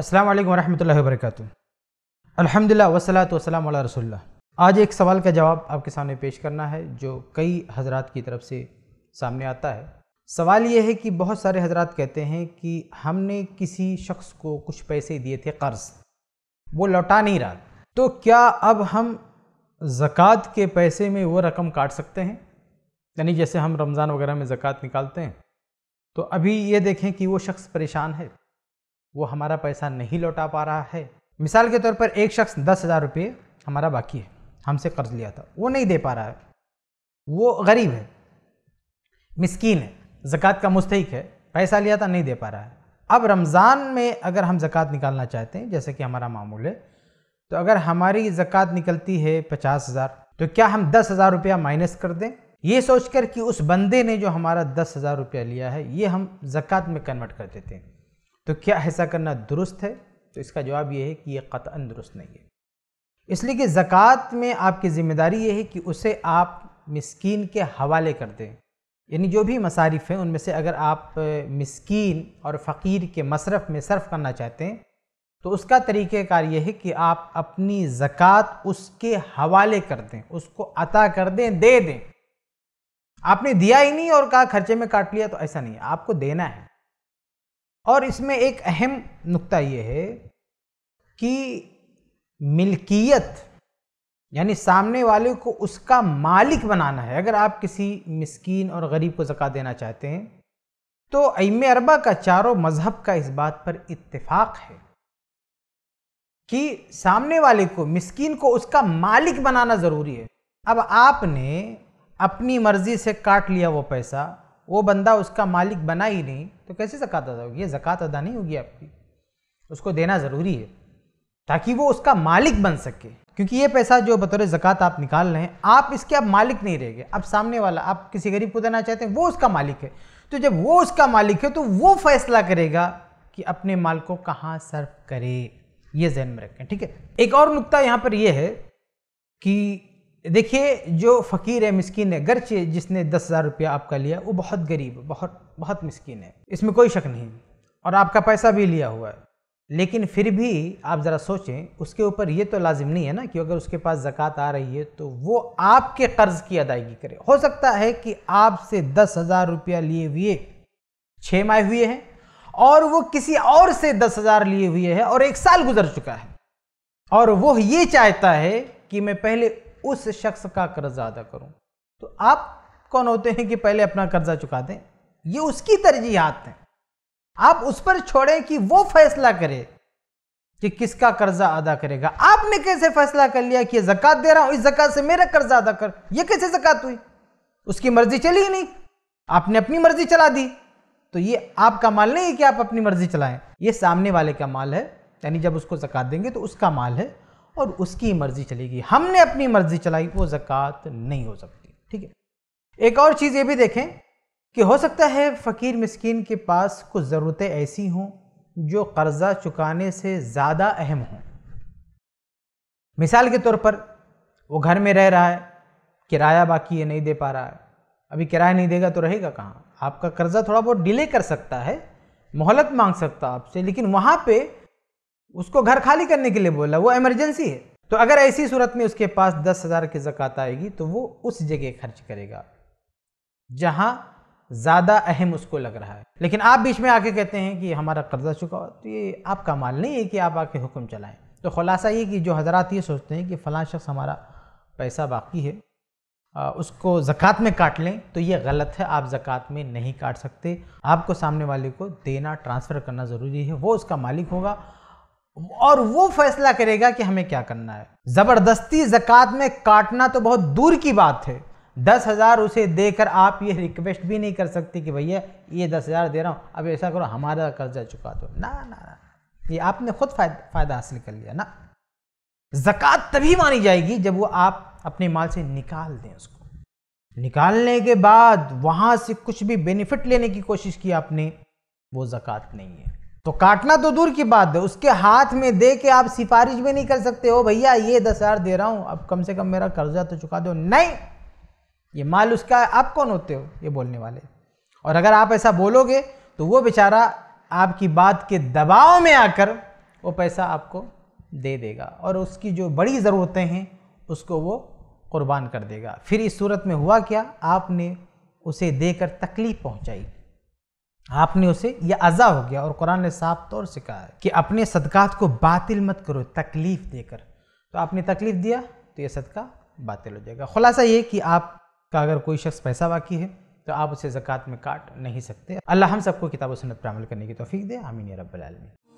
अस्सलाम वालेकुम रहमतुल्लाहि व बरकातुहू अल्हम्दुलिल्लाह वसलात वसलाम वाला रसुल्ला आज एक सवाल का जवाब आपके सामने पेश करना है जो कई हजरात की तरफ से सामने आता है सवाल ये है कि बहुत सारे हजरात कहते हैं कि हमने किसी शख्स को कुछ पैसे दिए थे कर्ज़ वो लौटा नहीं रहा तो क्या अब हम ज़क़़त के पैसे में वो रकम काट सकते हैं यानी जैसे हम रमज़ान वगैरह में ज़क़़त निकालते हैं तो अभी ये देखें कि वो शख्स परेशान है वो हमारा पैसा नहीं लौटा पा रहा है मिसाल के तौर पर एक शख्स दस हज़ार रुपये हमारा बाकी है हमसे कर्ज लिया था वो नहीं दे पा रहा है वो गरीब है मिस्कीन है ज़क़़त का मुस्तक है पैसा लिया था नहीं दे पा रहा है अब रमज़ान में अगर हम ज़क़़त निकालना चाहते हैं जैसे कि हमारा मामूल है तो अगर हमारी ज़क़़त निकलती है पचास हज़ार तो क्या हम दस हज़ार रुपया माइनस कर दें ये सोचकर कि उस बंदे ने जो हमारा दस हज़ार रुपया लिया है ये हम ज़क़़त में कन्वर्ट कर देते हैं तो क्या ऐसा करना दुरुस्त है तो इसका जवाब ये है कि ये क़तन दुरुस्त नहीं है इसलिए कि ज़क़़त में आपकी ज़िम्मेदारी ये है कि उसे आप मस्किन के हवाले कर दें यानी जो भी मसारिफ हैं उनमें से अगर आप मस्किन और फ़कीर के मसरफ़ में सर्फ करना चाहते हैं तो उसका तरीक़ार यह है कि आप अपनी ज़क़़त उसके हवाले कर दें उसको अता कर दें दे दें आपने दिया ही नहीं और कहा खर्चे में काट लिया तो ऐसा नहीं है आपको देना है और इसमें एक अहम नुक्ता ये है कि मिल्कियत यानी सामने वाले को उसका मालिक बनाना है अगर आप किसी मिसकीन और गरीब को जका देना चाहते हैं तो अम अरबा का चारों मज़हब का इस बात पर इत्तेफाक है कि सामने वाले को मिसकीन को उसका मालिक बनाना ज़रूरी है अब आपने अपनी मर्ज़ी से काट लिया वो पैसा वो बंदा उसका मालिक बना ही नहीं तो कैसे ज़क़़त अदा होगी ये ज़क़़त अदा नहीं होगी आपकी उसको देना ज़रूरी है ताकि वो उसका मालिक बन सके क्योंकि ये पैसा जो बतौर ज़क़़त आप निकाल रहे हैं आप इसके अब मालिक नहीं रहेंगे अब सामने वाला आप किसी गरीब को देना चाहते हैं वो उसका मालिक है तो जब वो उसका मालिक है तो वो फैसला करेगा कि अपने माल को कहाँ सर्व करे ये जहन में रखें ठीक है एक और नुकता यहाँ पर यह है कि देखिए जो फ़कीर है मस्किन है गरचे जिसने दस हज़ार रुपया आपका लिया वो बहुत गरीब बहुत बहुत मस्किन है इसमें कोई शक नहीं और आपका पैसा भी लिया हुआ है लेकिन फिर भी आप ज़रा सोचें उसके ऊपर ये तो लाजिम नहीं है ना कि अगर उसके पास ज़क़़त आ रही है तो वो आपके कर्ज़ की अदायगी करे हो सकता है कि आपसे दस हज़ार रुपया लिए हुए छः माह हुए हैं और वो किसी और से दस हज़ार लिए हुए है और एक साल गुजर चुका है और वो ये चाहता है कि मैं पहले उस शख्स का कर्जा अदा करूं तो आप कौन होते हैं कि पहले अपना कर्जा चुका दें ये उसकी तरजीहत हैं आप उस पर छोड़ें कि वो फैसला करे कि किसका कर्जा अदा करेगा आपने कैसे फैसला कर लिया कि जक़ात दे रहा हूं इस जक़ात से मेरा कर्जा अदा कर ये कैसे जक़ात हुई उसकी मर्जी चली ही नहीं आपने अपनी मर्जी चला दी तो ये आपका माल नहीं है कि आप अपनी मर्जी चलाएं ये सामने वाले का माल है यानी जब उसको जक़ात देंगे तो उसका माल है और उसकी मर्ज़ी चलेगी हमने अपनी मर्ज़ी चलाई वो ज़क़़त नहीं हो सकती ठीक है एक और चीज़ ये भी देखें कि हो सकता है फ़कीर मिस्किन के पास कुछ ज़रूरतें ऐसी हों जो कर्ज़ा चुकाने से ज़्यादा अहम हों मिसाल के तौर पर वो घर में रह रहा है किराया बाकी है नहीं दे पा रहा है अभी किराया नहीं देगा तो रहेगा कहाँ आपका कर्ज़ा थोड़ा बहुत डिले कर सकता है मोहलत मांग सकता आपसे लेकिन वहाँ पे उसको घर खाली करने के लिए बोला वो इमरजेंसी है तो अगर ऐसी सूरत में उसके पास दस हज़ार की ज़क़़त आएगी तो वो उस जगह खर्च करेगा जहाँ ज़्यादा अहम उसको लग रहा है लेकिन आप बीच में आके कहते हैं कि हमारा कर्जा चुकाओ तो ये आपका माल नहीं है कि आप आके हुक्म चलाएं तो खुलासा ये कि जो हजरात ये सोचते हैं कि फ़लाँ शख्स हमारा पैसा बाकी है उसको ज़क़़त में काट लें तो ये गलत है आप ज़क़़त में नहीं काट सकते आपको सामने वाले को देना ट्रांसफ़र करना ज़रूरी है वो उसका मालिक होगा और वो फैसला करेगा कि हमें क्या करना है ज़बरदस्ती ज़क़़त में काटना तो बहुत दूर की बात है दस हज़ार उसे देकर आप ये रिक्वेस्ट भी नहीं कर सकते कि भैया ये दस हज़ार दे रहा हूँ अब ऐसा करो हमारा कर्जा चुका दो ना ना ना ये आपने खुद फ़ायदा हासिल कर लिया ना ज़क़़त तभी मानी जाएगी जब वो आप अपने माल से निकाल दें उसको निकालने के बाद वहाँ से कुछ भी बेनिफिट लेने की कोशिश की आपने वो ज़क़़त नहीं है तो काटना तो दूर की बात है उसके हाथ में दे के आप सिफारिश भी नहीं कर सकते हो भैया ये दस हज़ार दे रहा हूँ अब कम से कम मेरा कर्जा तो चुका दो नहीं ये माल उसका है आप कौन होते हो ये बोलने वाले और अगर आप ऐसा बोलोगे तो वो बेचारा आपकी बात के दबाव में आकर वो पैसा आपको दे देगा और उसकी जो बड़ी ज़रूरतें हैं उसको वो कुर्बान कर देगा फिर इस सूरत में हुआ क्या आपने उसे देकर तकलीफ़ पहुंचाई आपने उसे यह अजा हो गया और कुरान ने साफ तौर से कहा कि अपने सदक़ात को बातिल मत करो तकलीफ़ देकर तो आपने तकलीफ़ दिया तो यह सदका बातिल हो जाएगा खुलासा ये कि आपका अगर कोई शख्स पैसा बाकी है तो आप उसे ज़क़ात में काट नहीं सकते अल्लाह हम सबको किताब सनत पर अमल करने की तोफ़ी दे आमीन रबालमी